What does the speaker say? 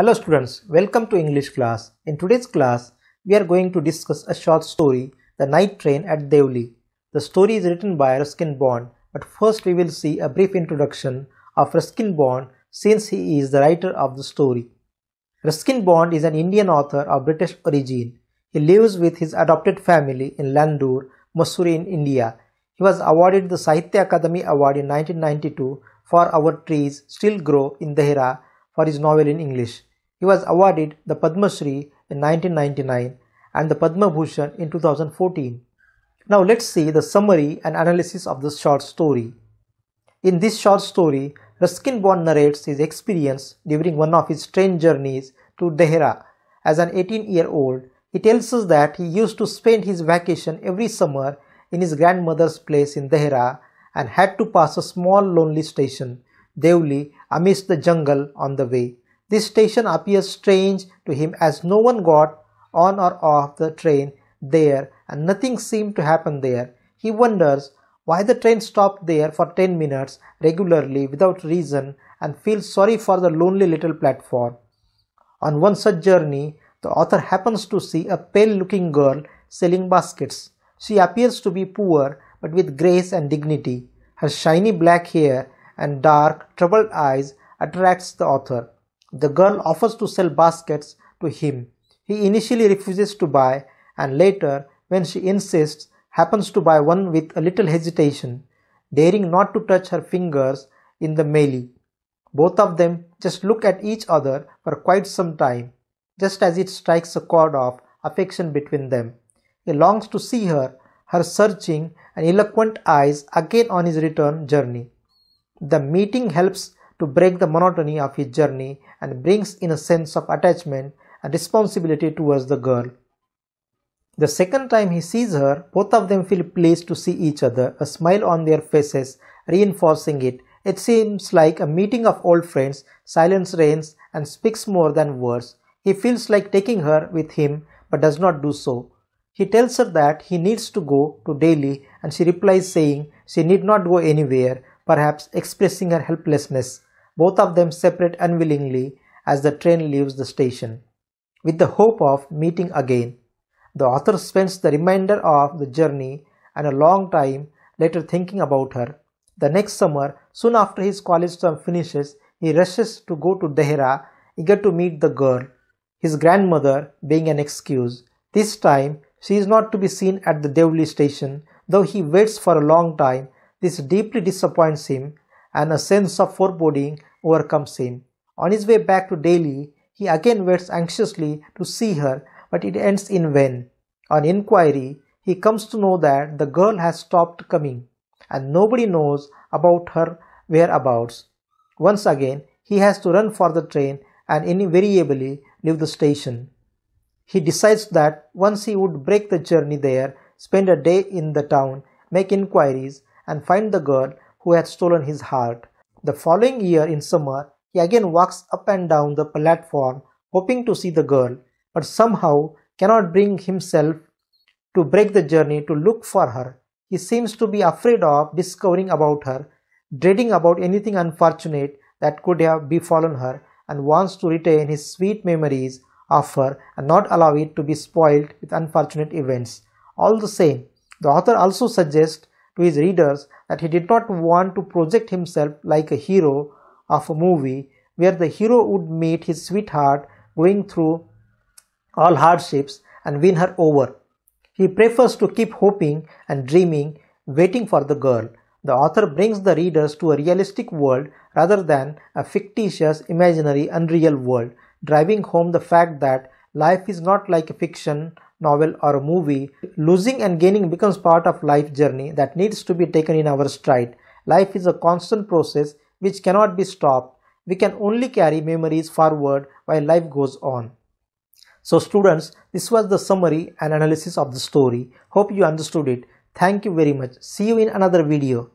Hello students, welcome to English class. In today's class, we are going to discuss a short story, The Night Train at Devli. The story is written by Ruskin Bond, but first we will see a brief introduction of Ruskin Bond since he is the writer of the story. Ruskin Bond is an Indian author of British origin. He lives with his adopted family in Landur, Mussoorie, in India. He was awarded the Sahitya Academy Award in 1992 for Our Trees Still Grow in Dehera for his novel in English. He was awarded the Padma Shri in 1999 and the Padma Bhushan in 2014. Now let's see the summary and analysis of this short story. In this short story, Ruskin Bond narrates his experience during one of his train journeys to Dehera. As an 18-year-old, he tells us that he used to spend his vacation every summer in his grandmother's place in Dehera and had to pass a small lonely station, Devli, amidst the jungle on the way. This station appears strange to him as no one got on or off the train there and nothing seemed to happen there. He wonders why the train stopped there for 10 minutes regularly without reason and feels sorry for the lonely little platform. On one such journey, the author happens to see a pale looking girl selling baskets. She appears to be poor but with grace and dignity. Her shiny black hair and dark, troubled eyes attracts the author. The girl offers to sell baskets to him. He initially refuses to buy and later, when she insists, happens to buy one with a little hesitation, daring not to touch her fingers in the melee. Both of them just look at each other for quite some time, just as it strikes a chord of affection between them. He longs to see her, her searching and eloquent eyes again on his return journey. The meeting helps to break the monotony of his journey and brings in a sense of attachment and responsibility towards the girl. The second time he sees her, both of them feel pleased to see each other, a smile on their faces, reinforcing it. It seems like a meeting of old friends, silence reigns and speaks more than words. He feels like taking her with him but does not do so. He tells her that he needs to go to Delhi and she replies saying she need not go anywhere, perhaps expressing her helplessness. Both of them separate unwillingly as the train leaves the station. With the hope of meeting again, the author spends the remainder of the journey and a long time later thinking about her. The next summer, soon after his college term finishes, he rushes to go to Dehra, eager to meet the girl, his grandmother being an excuse. This time, she is not to be seen at the Devli station, though he waits for a long time. This deeply disappoints him and a sense of foreboding overcomes him. On his way back to Delhi, he again waits anxiously to see her, but it ends in vain. On inquiry, he comes to know that the girl has stopped coming and nobody knows about her whereabouts. Once again, he has to run for the train and invariably leave the station. He decides that once he would break the journey there, spend a day in the town, make inquiries, and find the girl who had stolen his heart. The following year in summer, he again walks up and down the platform hoping to see the girl, but somehow cannot bring himself to break the journey to look for her. He seems to be afraid of discovering about her, dreading about anything unfortunate that could have befallen her, and wants to retain his sweet memories of her and not allow it to be spoiled with unfortunate events. All the same, the author also suggests to his readers that he did not want to project himself like a hero of a movie where the hero would meet his sweetheart going through all hardships and win her over. He prefers to keep hoping and dreaming, waiting for the girl. The author brings the readers to a realistic world rather than a fictitious, imaginary, unreal world, driving home the fact that life is not like a fiction novel or movie, losing and gaining becomes part of life journey that needs to be taken in our stride. Life is a constant process which cannot be stopped. We can only carry memories forward while life goes on. So students, this was the summary and analysis of the story. Hope you understood it. Thank you very much. See you in another video.